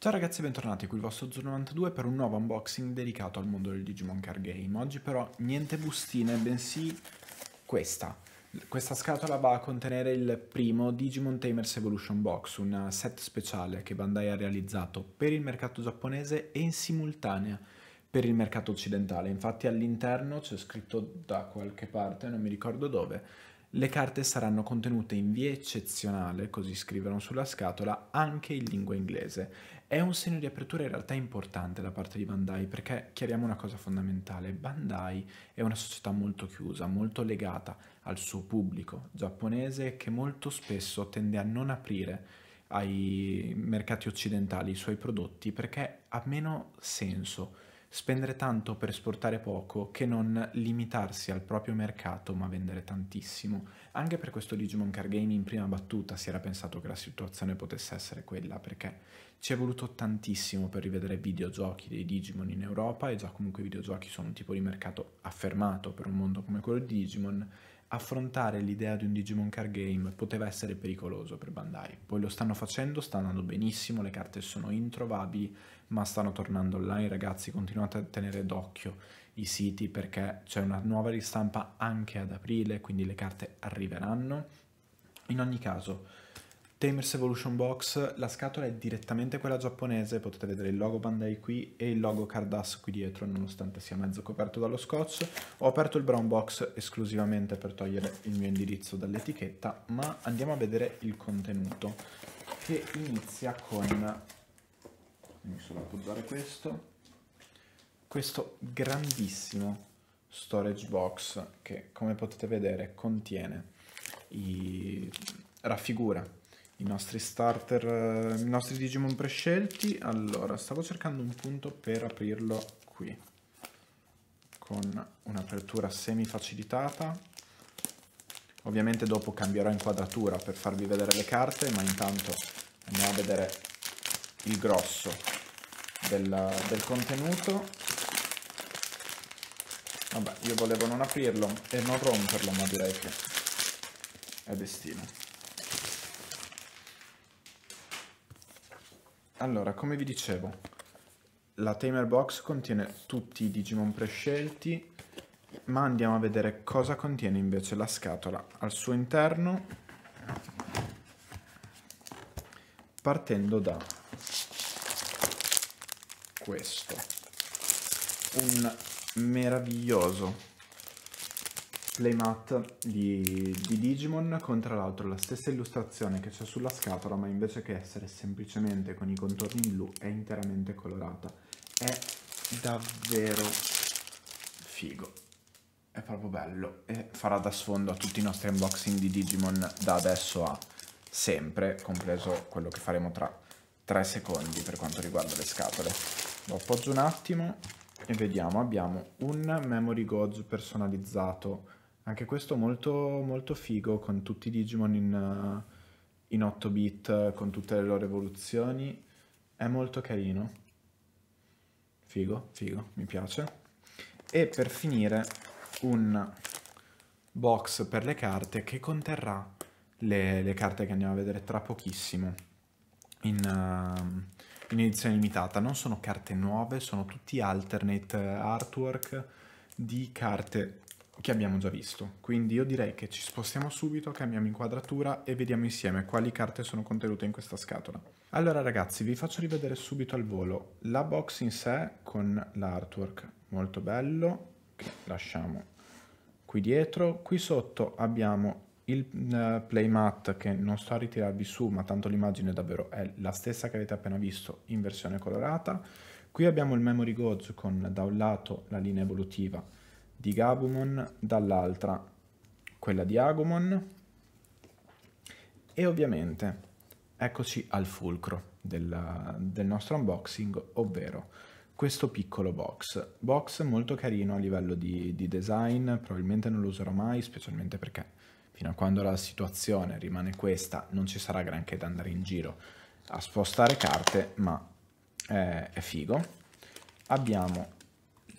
Ciao ragazzi e bentornati, qui il vostro Zulu 92 per un nuovo unboxing dedicato al mondo del Digimon Car Game. Oggi però niente bustine, bensì questa. Questa scatola va a contenere il primo Digimon Tamers Evolution Box, un set speciale che Bandai ha realizzato per il mercato giapponese e in simultanea per il mercato occidentale. Infatti all'interno c'è scritto da qualche parte, non mi ricordo dove, le carte saranno contenute in via eccezionale, così scrivono sulla scatola, anche in lingua inglese è un segno di apertura in realtà importante da parte di Bandai perché chiariamo una cosa fondamentale, Bandai è una società molto chiusa, molto legata al suo pubblico giapponese che molto spesso tende a non aprire ai mercati occidentali i suoi prodotti perché ha meno senso spendere tanto per esportare poco che non limitarsi al proprio mercato ma vendere tantissimo. Anche per questo Digimon Car Game in prima battuta si era pensato che la situazione potesse essere quella perché ci è voluto tantissimo per rivedere videogiochi dei Digimon in Europa e già comunque i videogiochi sono un tipo di mercato affermato per un mondo come quello di Digimon affrontare l'idea di un Digimon Card Game poteva essere pericoloso per Bandai. Poi lo stanno facendo, sta andando benissimo, le carte sono introvabili, ma stanno tornando online, ragazzi, continuate a tenere d'occhio i siti perché c'è una nuova ristampa anche ad aprile, quindi le carte arriveranno. In ogni caso, Tamers Evolution Box, la scatola è direttamente quella giapponese, potete vedere il logo Bandai qui e il logo Cardass qui dietro, nonostante sia mezzo coperto dallo scotch. Ho aperto il brown box esclusivamente per togliere il mio indirizzo dall'etichetta, ma andiamo a vedere il contenuto, che inizia con... mi solo appoggiare questo... questo grandissimo storage box che, come potete vedere, contiene i... raffigura i nostri starter, eh, i nostri Digimon prescelti. Allora, stavo cercando un punto per aprirlo qui, con un'apertura semi-facilitata. Ovviamente dopo cambierò inquadratura per farvi vedere le carte, ma intanto andiamo a vedere il grosso del, del contenuto. Vabbè, io volevo non aprirlo e non romperlo, ma direi che è destino. Allora, come vi dicevo, la Tamer Box contiene tutti i Digimon prescelti, ma andiamo a vedere cosa contiene invece la scatola. Al suo interno, partendo da questo, un meraviglioso playmat di, di Digimon con tra l'altro la stessa illustrazione che c'è sulla scatola ma invece che essere semplicemente con i contorni in blu è interamente colorata è davvero figo è proprio bello e farà da sfondo a tutti i nostri unboxing di Digimon da adesso a sempre compreso quello che faremo tra 3 secondi per quanto riguarda le scatole lo appoggio un attimo e vediamo abbiamo un memory gauge personalizzato anche questo molto, molto figo con tutti i Digimon in, eh, in 8 bit, con tutte le loro evoluzioni. È molto carino. Figo, figo, mi piace. E per finire un box per le carte che conterrà le, le carte che andiamo a vedere tra pochissimo in, uh, in edizione limitata. Non sono carte nuove, sono tutti alternate eh, artwork di carte che abbiamo già visto. Quindi io direi che ci spostiamo subito, cambiamo inquadratura e vediamo insieme quali carte sono contenute in questa scatola. Allora ragazzi, vi faccio rivedere subito al volo la box in sé con l'artwork molto bello, che lasciamo qui dietro. Qui sotto abbiamo il eh, playmat che non sto a ritirarvi su, ma tanto l'immagine davvero è la stessa che avete appena visto in versione colorata. Qui abbiamo il memory goals con da un lato la linea evolutiva di Gabumon dall'altra, quella di Agumon e ovviamente eccoci al fulcro del, del nostro unboxing, ovvero questo piccolo box. Box molto carino a livello di, di design, probabilmente non lo userò mai, specialmente perché fino a quando la situazione rimane questa non ci sarà granché da andare in giro a spostare carte, ma è, eh, è figo. Abbiamo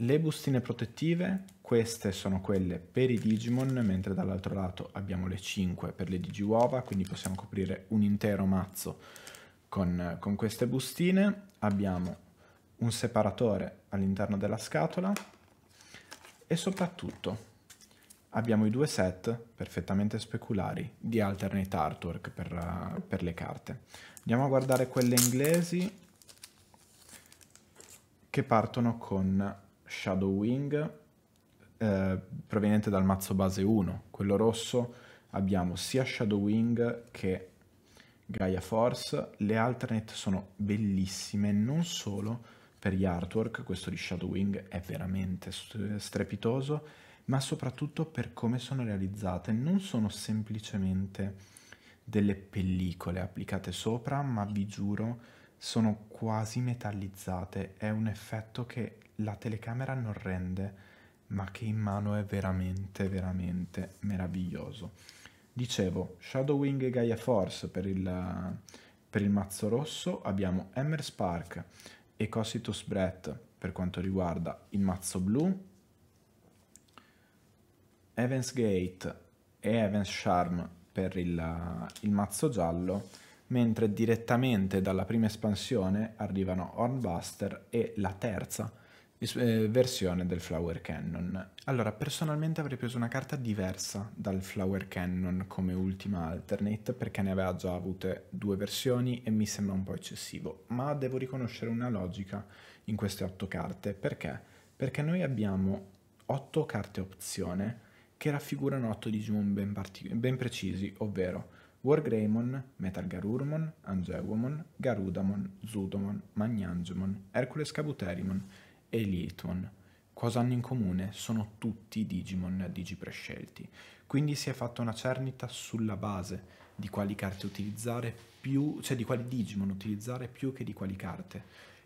le bustine protettive, queste sono quelle per i Digimon, mentre dall'altro lato abbiamo le 5 per le Digiuova, quindi possiamo coprire un intero mazzo con, con queste bustine. Abbiamo un separatore all'interno della scatola e soprattutto abbiamo i due set perfettamente speculari di alternate artwork per, per le carte. Andiamo a guardare quelle inglesi che partono con Shadowwing eh, proveniente dal mazzo base 1, quello rosso, abbiamo sia Shadowwing che Gaia Force, le alternate sono bellissime non solo per gli artwork, questo di Shadowwing è veramente strepitoso, ma soprattutto per come sono realizzate, non sono semplicemente delle pellicole applicate sopra, ma vi giuro sono quasi metallizzate, è un effetto che la telecamera non rende, ma che in mano è veramente, veramente meraviglioso. Dicevo, Shadowwing e Gaia Force per il, per il mazzo rosso, abbiamo Emmer Spark e Cositus Brett per quanto riguarda il mazzo blu, Evans Gate e Evans Charm per il, il mazzo giallo, mentre direttamente dalla prima espansione arrivano Hornbuster e la terza eh, versione del Flower Cannon. Allora, personalmente avrei preso una carta diversa dal Flower Cannon come ultima alternate perché ne aveva già avute due versioni e mi sembra un po' eccessivo, ma devo riconoscere una logica in queste otto carte. Perché? Perché noi abbiamo otto carte opzione che raffigurano otto Digimon ben, ben precisi, ovvero Wargreymon, Metargarurmon, Angeumon, Garudamon, Zudomon, Magnangemon, Hercules Cabuterimon e Lietmon. Cosa hanno in comune? Sono tutti Digimon digiprescelti. Quindi si è fatta una cernita sulla base di quali carte utilizzare più, cioè di quali Digimon utilizzare più che di quali carte.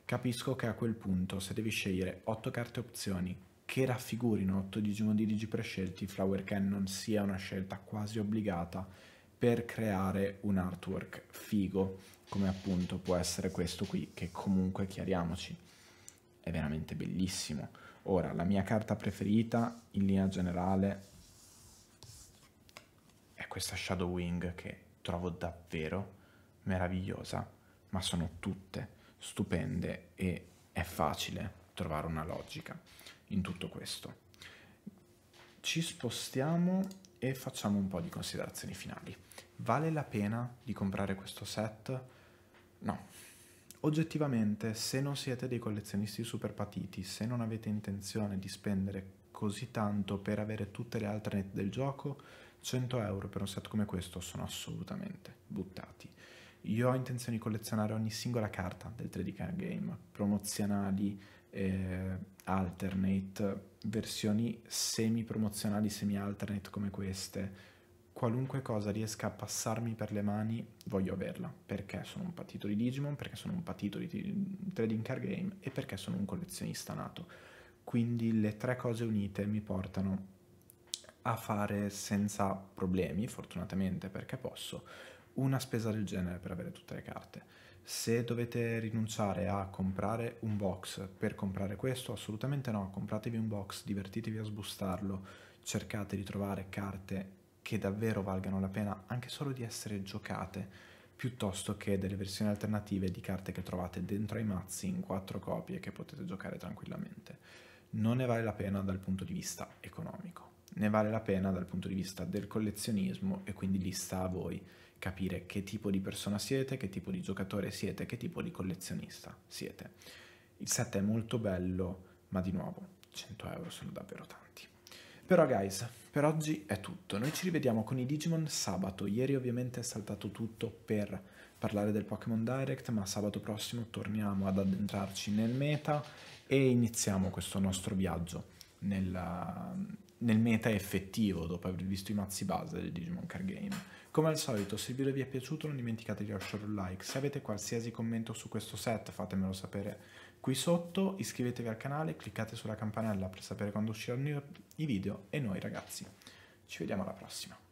Capisco che a quel punto se devi scegliere 8 carte opzioni che raffigurino 8 Digimon di digiprescelti, Flower Cannon sia una scelta quasi obbligata per creare un artwork figo, come appunto può essere questo qui, che comunque, chiariamoci, è veramente bellissimo. Ora, la mia carta preferita, in linea generale, è questa Shadow Wing che trovo davvero meravigliosa, ma sono tutte stupende e è facile trovare una logica in tutto questo. Ci spostiamo e facciamo un po' di considerazioni finali vale la pena di comprare questo set? No. Oggettivamente, se non siete dei collezionisti super patiti, se non avete intenzione di spendere così tanto per avere tutte le alternate del gioco, 100 euro per un set come questo sono assolutamente buttati. Io ho intenzione di collezionare ogni singola carta del 3D Card Game, promozionali, eh, alternate, versioni semi-promozionali, semi-alternate come queste, qualunque cosa riesca a passarmi per le mani, voglio averla, perché sono un patito di Digimon, perché sono un patito di trading card game e perché sono un collezionista nato. Quindi le tre cose unite mi portano a fare senza problemi, fortunatamente perché posso, una spesa del genere per avere tutte le carte. Se dovete rinunciare a comprare un box per comprare questo, assolutamente no, compratevi un box, divertitevi a sbustarlo, cercate di trovare carte che davvero valgano la pena anche solo di essere giocate, piuttosto che delle versioni alternative di carte che trovate dentro ai mazzi in quattro copie che potete giocare tranquillamente. Non ne vale la pena dal punto di vista economico, ne vale la pena dal punto di vista del collezionismo e quindi lì sta a voi capire che tipo di persona siete, che tipo di giocatore siete, che tipo di collezionista siete. Il set è molto bello, ma di nuovo 100 euro sono davvero tanti. Però guys, per oggi è tutto. Noi ci rivediamo con i Digimon sabato. Ieri ovviamente è saltato tutto per parlare del Pokémon Direct, ma sabato prossimo torniamo ad addentrarci nel meta e iniziamo questo nostro viaggio nella, nel meta effettivo dopo aver visto i mazzi base del Digimon Card Game. Come al solito, se il video vi è piaciuto non dimenticate di lasciare un like, se avete qualsiasi commento su questo set fatemelo sapere Qui sotto iscrivetevi al canale, cliccate sulla campanella per sapere quando usciranno i video e noi ragazzi ci vediamo alla prossima.